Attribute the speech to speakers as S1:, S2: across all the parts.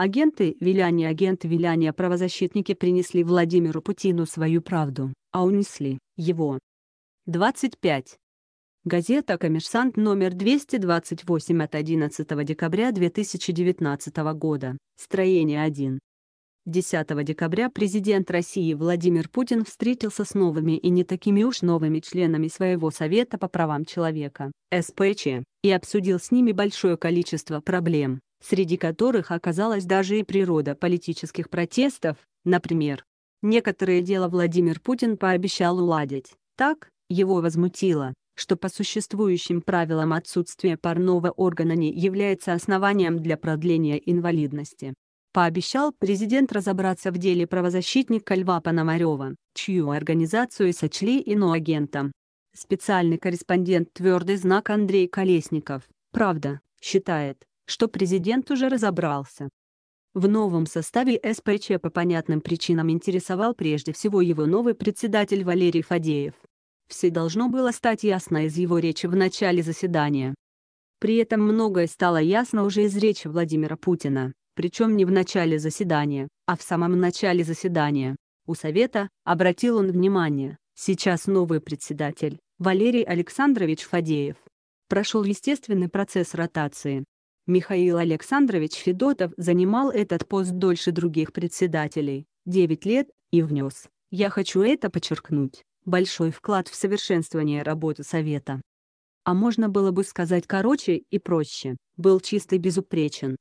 S1: Агенты Виляния агенты Виляния а правозащитники принесли Владимиру Путину свою правду, а унесли его. 25. Газета «Коммерсант» номер 228 от 11 декабря 2019 года. Строение 1. 10 декабря президент России Владимир Путин встретился с новыми и не такими уж новыми членами своего Совета по правам человека, СПЧ, и обсудил с ними большое количество проблем, среди которых оказалась даже и природа политических протестов, например. Некоторые дела Владимир Путин пообещал уладить. Так, его возмутило, что по существующим правилам отсутствие парного органа не является основанием для продления инвалидности. Пообещал президент разобраться в деле правозащитника Льва Пономарева, чью организацию сочли иноагентом. Специальный корреспондент «Твердый знак» Андрей Колесников, правда, считает, что президент уже разобрался. В новом составе СПЧ по понятным причинам интересовал прежде всего его новый председатель Валерий Фадеев. Все должно было стать ясно из его речи в начале заседания. При этом многое стало ясно уже из речи Владимира Путина, причем не в начале заседания, а в самом начале заседания. У Совета, обратил он внимание, сейчас новый председатель, Валерий Александрович Фадеев. Прошел естественный процесс ротации, Михаил Александрович Федотов занимал этот пост дольше других председателей, 9 лет, и внес, я хочу это подчеркнуть, большой вклад в совершенствование работы Совета. А можно было бы сказать короче и проще, был чистый, безупречен.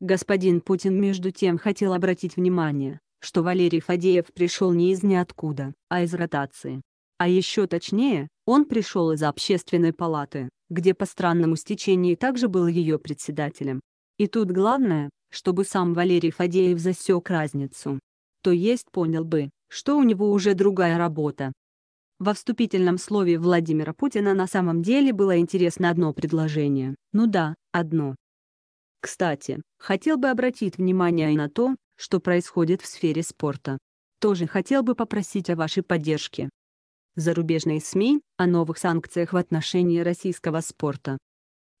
S1: Господин Путин между тем хотел обратить внимание, что Валерий Фадеев пришел не из ниоткуда, а из ротации. А еще точнее, он пришел из общественной палаты, где по странному стечению также был ее председателем. И тут главное, чтобы сам Валерий Фадеев засек разницу. То есть понял бы, что у него уже другая работа. Во вступительном слове Владимира Путина на самом деле было интересно одно предложение. Ну да, одно. Кстати, хотел бы обратить внимание и на то, что происходит в сфере спорта. Тоже хотел бы попросить о вашей поддержке зарубежной СМИ о новых санкциях в отношении российского спорта.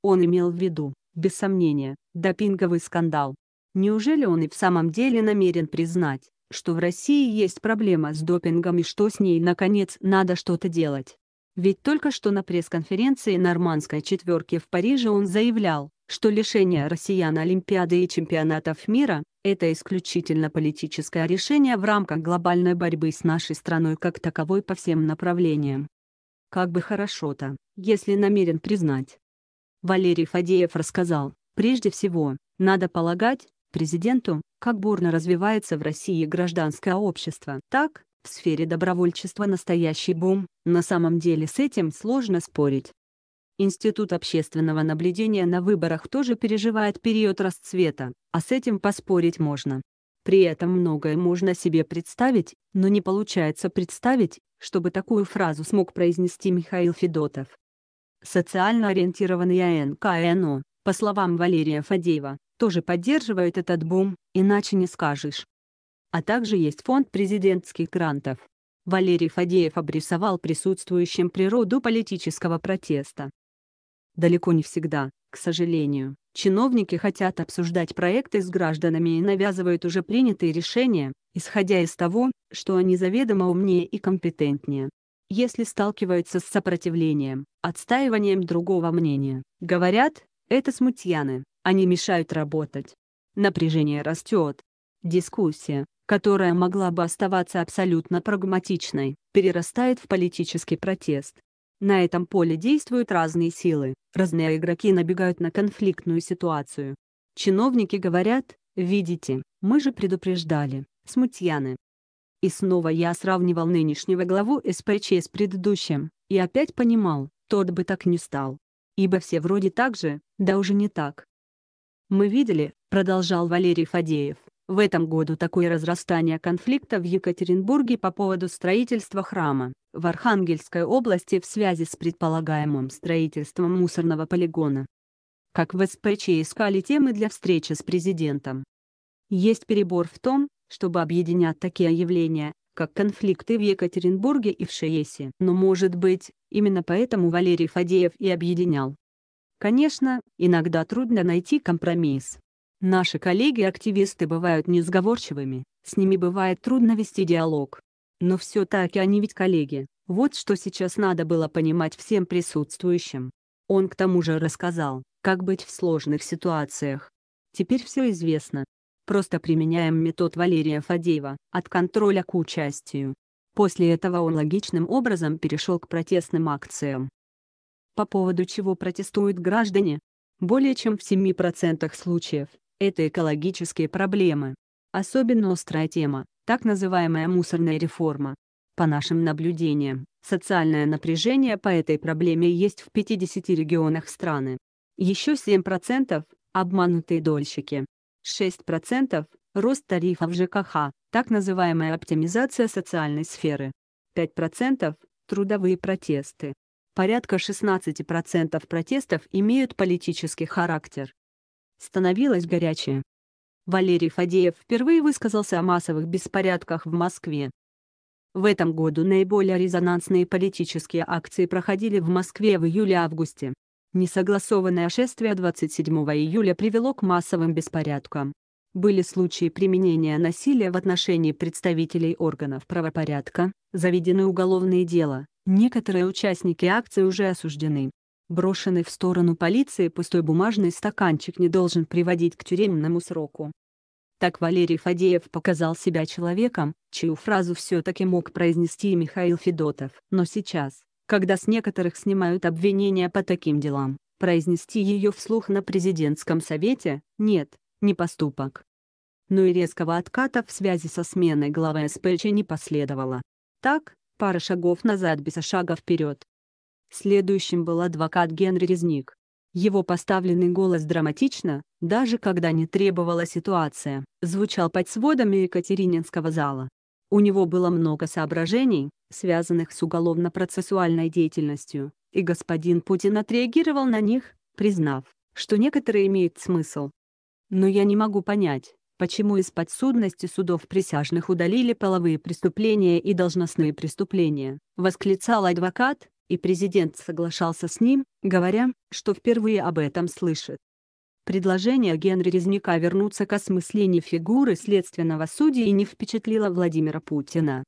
S1: Он имел в виду, без сомнения, допинговый скандал. Неужели он и в самом деле намерен признать, что в России есть проблема с допингом и что с ней, наконец, надо что-то делать? Ведь только что на пресс-конференции «Нормандской четверки» в Париже он заявлял, что лишение россиян Олимпиады и чемпионатов мира это исключительно политическое решение в рамках глобальной борьбы с нашей страной как таковой по всем направлениям. Как бы хорошо-то, если намерен признать. Валерий Фадеев рассказал, прежде всего, надо полагать, президенту, как бурно развивается в России гражданское общество. Так, в сфере добровольчества настоящий бум, на самом деле с этим сложно спорить. Институт общественного наблюдения на выборах тоже переживает период расцвета, а с этим поспорить можно. При этом многое можно себе представить, но не получается представить, чтобы такую фразу смог произнести Михаил Федотов. Социально ориентированные НКНО, по словам Валерия Фадеева, тоже поддерживают этот бум, иначе не скажешь. А также есть фонд президентских грантов. Валерий Фадеев обрисовал присутствующим природу политического протеста далеко не всегда, к сожалению, чиновники хотят обсуждать проекты с гражданами и навязывают уже принятые решения, исходя из того, что они заведомо умнее и компетентнее. Если сталкиваются с сопротивлением, отстаиванием другого мнения, говорят, это смутьяны, они мешают работать. Напряжение растет. Дискуссия, которая могла бы оставаться абсолютно прагматичной, перерастает в политический протест. На этом поле действуют разные силы, разные игроки набегают на конфликтную ситуацию. Чиновники говорят, видите, мы же предупреждали, смутьяны. И снова я сравнивал нынешнего главу СПЧ с предыдущим, и опять понимал, тот бы так не стал. Ибо все вроде так же, да уже не так. Мы видели, продолжал Валерий Фадеев, в этом году такое разрастание конфликта в Екатеринбурге по поводу строительства храма в Архангельской области в связи с предполагаемым строительством мусорного полигона. Как в СПЧ искали темы для встречи с президентом. Есть перебор в том, чтобы объединять такие явления, как конфликты в Екатеринбурге и в Шиесе. Но может быть, именно поэтому Валерий Фадеев и объединял. Конечно, иногда трудно найти компромисс. Наши коллеги-активисты бывают несговорчивыми, с ними бывает трудно вести диалог. Но все-таки они ведь коллеги, вот что сейчас надо было понимать всем присутствующим. Он к тому же рассказал, как быть в сложных ситуациях. Теперь все известно. Просто применяем метод Валерия Фадеева, от контроля к участию. После этого он логичным образом перешел к протестным акциям. По поводу чего протестуют граждане? Более чем в 7% случаев это экологические проблемы. Особенно острая тема – так называемая мусорная реформа. По нашим наблюдениям, социальное напряжение по этой проблеме есть в 50 регионах страны. Еще 7% – обманутые дольщики. 6% – рост тарифов ЖКХ, так называемая оптимизация социальной сферы. 5% – трудовые протесты. Порядка 16% протестов имеют политический характер становилась горячая. Валерий Фадеев впервые высказался о массовых беспорядках в Москве. В этом году наиболее резонансные политические акции проходили в Москве в июле-августе. Несогласованное шествие 27 июля привело к массовым беспорядкам. Были случаи применения насилия в отношении представителей органов правопорядка, заведены уголовные дела, некоторые участники акции уже осуждены. Брошенный в сторону полиции пустой бумажный стаканчик не должен приводить к тюремному сроку. Так Валерий Фадеев показал себя человеком, чью фразу все-таки мог произнести и Михаил Федотов. Но сейчас, когда с некоторых снимают обвинения по таким делам, произнести ее вслух на президентском совете – нет, не поступок. Но и резкого отката в связи со сменой главы СПЧ не последовало. Так, пара шагов назад без шага вперед, Следующим был адвокат Генри Резник. Его поставленный голос драматично, даже когда не требовала ситуация, звучал под сводами Екатерининского зала. У него было много соображений, связанных с уголовно-процессуальной деятельностью, и господин Путин отреагировал на них, признав, что некоторые имеют смысл. Но я не могу понять, почему из подсудности судов присяжных удалили половые преступления и должностные преступления, восклицал адвокат, и президент соглашался с ним, говоря, что впервые об этом слышит. Предложение Генри Резника вернуться к осмыслению фигуры следственного судьи не впечатлило Владимира Путина.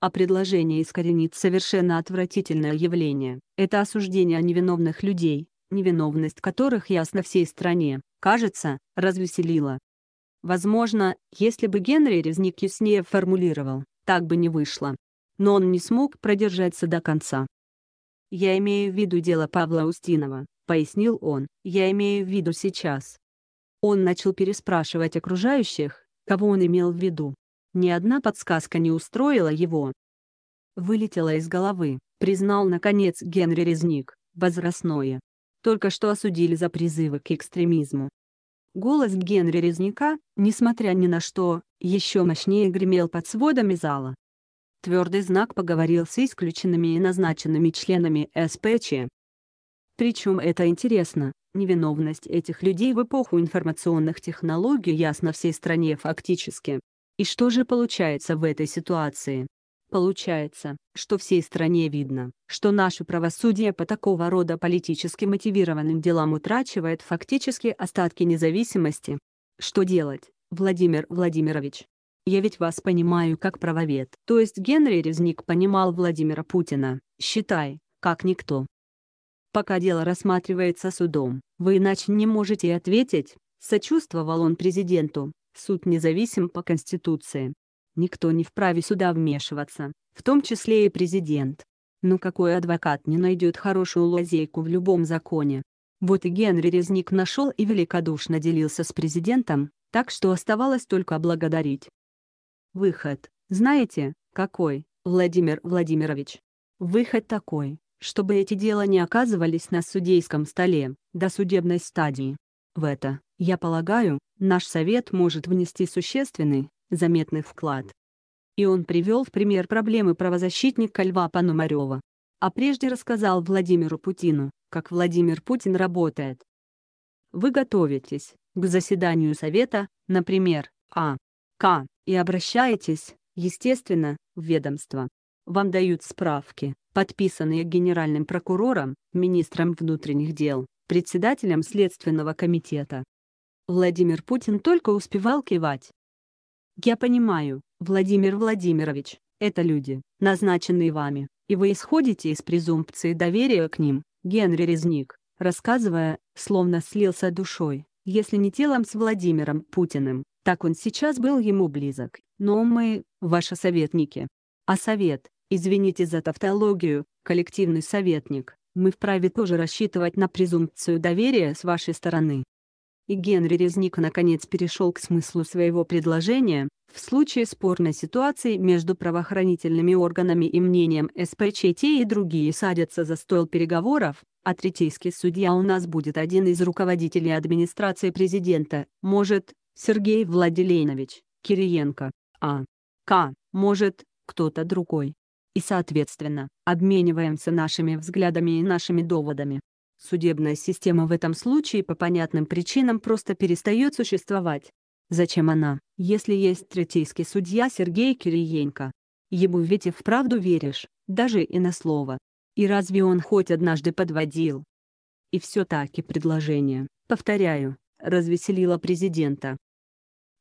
S1: А предложение искоренить совершенно отвратительное явление – это осуждение невиновных людей, невиновность которых ясна всей стране, кажется, развеселило. Возможно, если бы Генри Резник яснее формулировал, так бы не вышло. Но он не смог продержаться до конца. «Я имею в виду дело Павла Устинова», — пояснил он, — «я имею в виду сейчас». Он начал переспрашивать окружающих, кого он имел в виду. Ни одна подсказка не устроила его. Вылетело из головы, признал наконец Генри Резник, возрастное. Только что осудили за призывы к экстремизму. Голос Генри Резника, несмотря ни на что, еще мощнее гремел под сводами зала. Твердый знак поговорил с исключенными и назначенными членами СПЧ. Причем это интересно, невиновность этих людей в эпоху информационных технологий ясна всей стране фактически. И что же получается в этой ситуации? Получается, что всей стране видно, что наше правосудие по такого рода политически мотивированным делам утрачивает фактически остатки независимости. Что делать, Владимир Владимирович? Я ведь вас понимаю как правовед. То есть Генри Резник понимал Владимира Путина, считай, как никто. Пока дело рассматривается судом, вы иначе не можете ответить, сочувствовал он президенту, суд независим по Конституции. Никто не вправе суда вмешиваться, в том числе и президент. Но какой адвокат не найдет хорошую лазейку в любом законе? Вот и Генри Резник нашел и великодушно делился с президентом, так что оставалось только благодарить. Выход. Знаете, какой, Владимир Владимирович? Выход такой, чтобы эти дела не оказывались на судейском столе, до судебной стадии. В это, я полагаю, наш совет может внести существенный, заметный вклад. И он привел в пример проблемы правозащитника Льва Пономарева. А прежде рассказал Владимиру Путину, как Владимир Путин работает. Вы готовитесь к заседанию Совета, например, А. К и обращаетесь, естественно, в ведомство. Вам дают справки, подписанные генеральным прокурором, министром внутренних дел, председателем Следственного комитета. Владимир Путин только успевал кивать. «Я понимаю, Владимир Владимирович, это люди, назначенные вами, и вы исходите из презумпции доверия к ним», Генри Резник, рассказывая, словно слился душой, если не телом с Владимиром Путиным, так он сейчас был ему близок. Но мы — ваши советники. А совет, извините за тавтологию, коллективный советник, мы вправе тоже рассчитывать на презумпцию доверия с вашей стороны. И Генри Резник наконец перешел к смыслу своего предложения, в случае спорной ситуации между правоохранительными органами и мнением СПЧТ и другие садятся за стол переговоров, а третейский судья у нас будет один из руководителей администрации президента, может, Сергей Владимирович, Кириенко, А. К. Может, кто-то другой. И соответственно, обмениваемся нашими взглядами и нашими доводами. Судебная система в этом случае по понятным причинам просто перестает существовать. Зачем она, если есть третейский судья Сергей Кириенко? Ему ведь и вправду веришь, даже и на слово. И разве он хоть однажды подводил? И все-таки предложение, повторяю, развеселило президента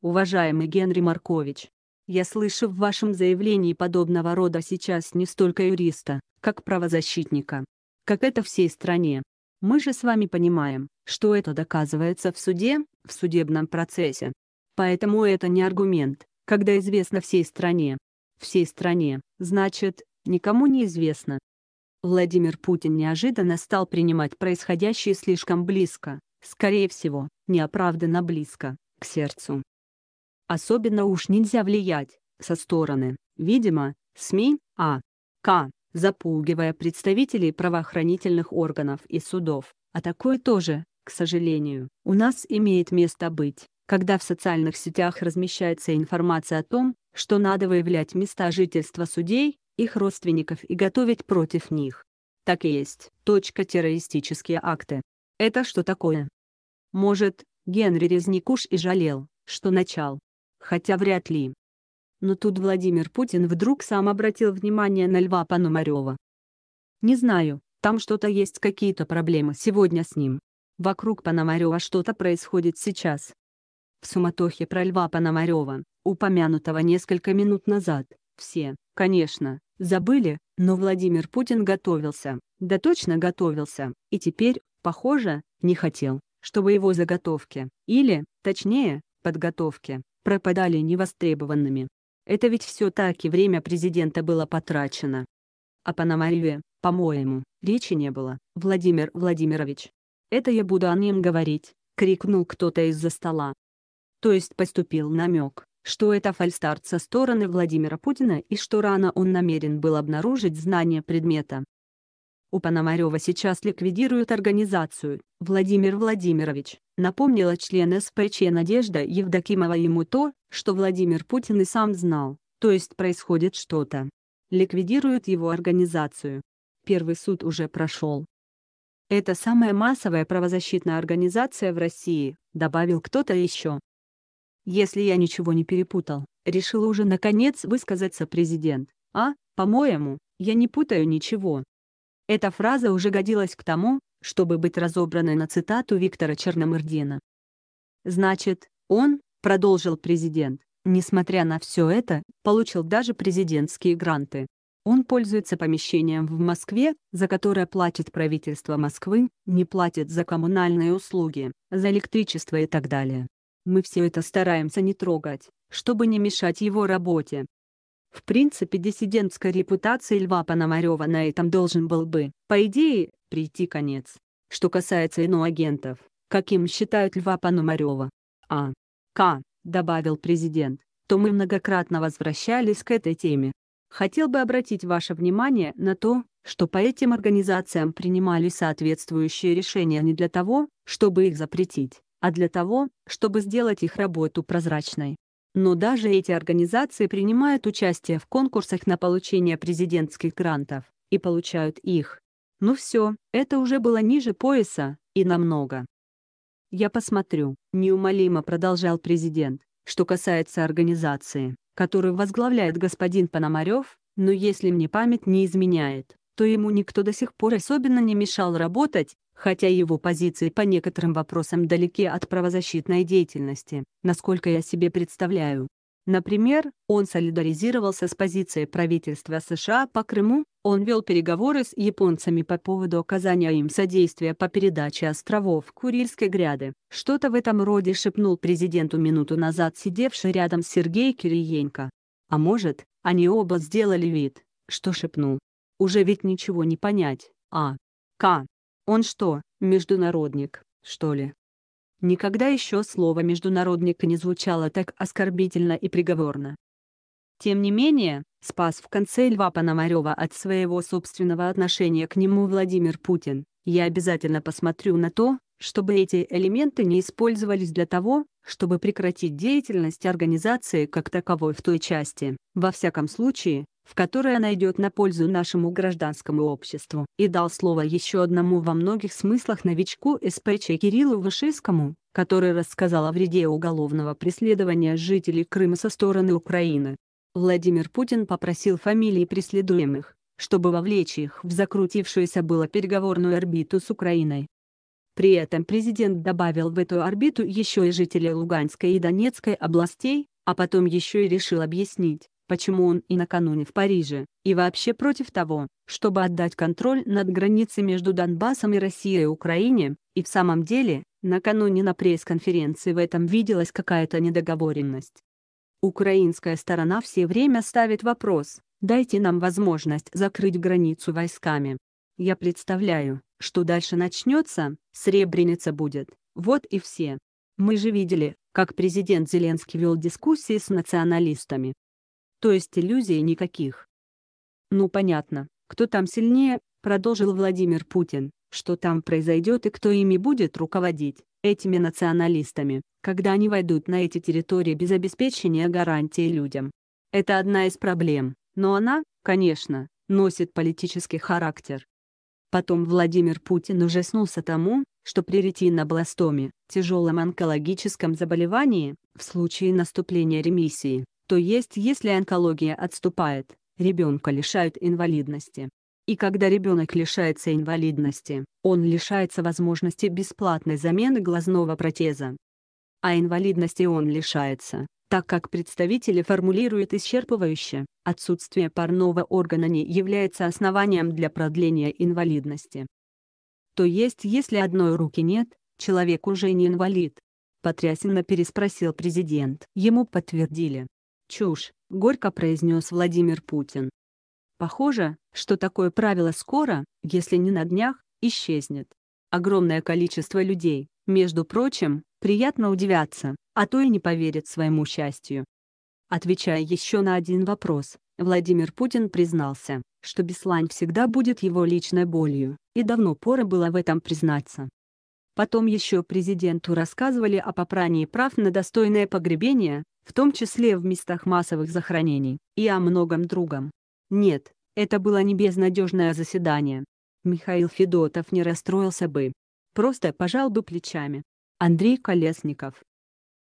S1: уважаемый Генри Маркович. Я слышу в вашем заявлении подобного рода сейчас не столько юриста, как правозащитника. Как это всей стране. Мы же с вами понимаем, что это доказывается в суде, в судебном процессе. Поэтому это не аргумент, когда известно всей стране. Всей стране, значит, никому не известно. Владимир Путин неожиданно стал принимать происходящее слишком близко, скорее всего, неоправданно близко, к сердцу. Особенно уж нельзя влиять со стороны. Видимо, СМИ А. К. Запугивая представителей правоохранительных органов и судов. А такое тоже, к сожалению, у нас имеет место быть, когда в социальных сетях размещается информация о том, что надо выявлять места жительства судей, их родственников и готовить против них. Так и есть. Точка террористические акты. Это что такое? Может, Генри Резникуш и жалел, что начал, хотя вряд ли. Но тут Владимир Путин вдруг сам обратил внимание на Льва Пономарева. «Не знаю, там что-то есть какие-то проблемы сегодня с ним. Вокруг Пономарева что-то происходит сейчас». В суматохе про Льва Пономарева, упомянутого несколько минут назад, все, конечно, забыли, но Владимир Путин готовился, да точно готовился, и теперь, похоже, не хотел, чтобы его заготовки, или, точнее, подготовки, пропадали невостребованными. Это ведь все таки время президента было потрачено. А Пономареве, по-моему, речи не было, Владимир Владимирович. Это я буду о нем говорить, крикнул кто-то из-за стола. То есть поступил намек, что это фальстарт со стороны Владимира Путина и что рано он намерен был обнаружить знание предмета. У Пономарева сейчас ликвидируют организацию. Владимир Владимирович, напомнила член СПЧ Надежда Евдокимова ему то, что Владимир Путин и сам знал, то есть происходит что-то. Ликвидируют его организацию. Первый суд уже прошел. Это самая массовая правозащитная организация в России, добавил кто-то еще. Если я ничего не перепутал, решил уже наконец высказаться президент. А, по-моему, я не путаю ничего. Эта фраза уже годилась к тому, чтобы быть разобранной на цитату Виктора Черномырдина. «Значит, он, — продолжил президент, — несмотря на все это, получил даже президентские гранты. Он пользуется помещением в Москве, за которое платит правительство Москвы, не платит за коммунальные услуги, за электричество и так далее. Мы все это стараемся не трогать, чтобы не мешать его работе. В принципе, диссидентская репутация Льва Пономарева на этом должен был бы, по идее, прийти конец. Что касается иноагентов, каким считают Льва Пономарева, а. К. добавил президент, то мы многократно возвращались к этой теме. Хотел бы обратить ваше внимание на то, что по этим организациям принимали соответствующие решения не для того, чтобы их запретить, а для того, чтобы сделать их работу прозрачной. Но даже эти организации принимают участие в конкурсах на получение президентских грантов и получают их. Ну все, это уже было ниже пояса и намного. Я посмотрю, неумолимо продолжал президент, что касается организации, которую возглавляет господин Пономарев, но если мне память не изменяет, то ему никто до сих пор особенно не мешал работать, хотя его позиции по некоторым вопросам далеки от правозащитной деятельности, насколько я себе представляю. Например, он солидаризировался с позицией правительства США по Крыму, он вел переговоры с японцами по поводу оказания им содействия по передаче островов Курильской гряды. Что-то в этом роде шепнул президенту минуту назад сидевший рядом Сергей Кириенко. А может, они оба сделали вид, что шепнул. Уже ведь ничего не понять, а... К. Он что, международник, что ли? Никогда еще слово «международник» не звучало так оскорбительно и приговорно. Тем не менее, спас в конце Льва Пономарева от своего собственного отношения к нему Владимир Путин. Я обязательно посмотрю на то, чтобы эти элементы не использовались для того, чтобы прекратить деятельность организации как таковой в той части. Во всяком случае, в которой она идет на пользу нашему гражданскому обществу. И дал слово еще одному во многих смыслах новичку СПЧ Кириллу Вышинскому, который рассказал о вреде уголовного преследования жителей Крыма со стороны Украины. Владимир Путин попросил фамилии преследуемых, чтобы вовлечь их в закрутившуюся было переговорную орбиту с Украиной. При этом президент добавил в эту орбиту еще и жителей Луганской и Донецкой областей, а потом еще и решил объяснить, почему он и накануне в Париже, и вообще против того, чтобы отдать контроль над границей между Донбассом и Россией и Украине, и в самом деле, накануне на пресс-конференции в этом виделась какая-то недоговоренность. Украинская сторона все время ставит вопрос, дайте нам возможность закрыть границу войсками. Я представляю, что дальше начнется, Сребреница будет, вот и все. Мы же видели, как президент Зеленский вел дискуссии с националистами. То есть иллюзий никаких. Ну понятно, кто там сильнее, продолжил Владимир Путин, что там произойдет и кто ими будет руководить, этими националистами, когда они войдут на эти территории без обеспечения гарантии людям. Это одна из проблем, но она, конечно, носит политический характер. Потом Владимир Путин уже ужаснулся тому, что при ретинобластоме, тяжелом онкологическом заболевании, в случае наступления ремиссии, то есть, если онкология отступает, ребенка лишают инвалидности. И когда ребенок лишается инвалидности, он лишается возможности бесплатной замены глазного протеза. А инвалидности он лишается, так как представители формулируют исчерпывающе, отсутствие парного органа не является основанием для продления инвалидности. То есть если одной руки нет, человек уже не инвалид. Потрясенно переспросил президент. Ему подтвердили, «Чушь», — горько произнес Владимир Путин. Похоже, что такое правило скоро, если не на днях, исчезнет. Огромное количество людей, между прочим, приятно удивятся, а то и не поверят своему счастью. Отвечая еще на один вопрос, Владимир Путин признался, что Беслань всегда будет его личной болью, и давно пора было в этом признаться. Потом еще президенту рассказывали о попрании прав на достойное погребение, в том числе в местах массовых захоронений, и о многом другом. Нет, это было не безнадежное заседание. Михаил Федотов не расстроился бы. Просто пожал бы плечами. Андрей Колесников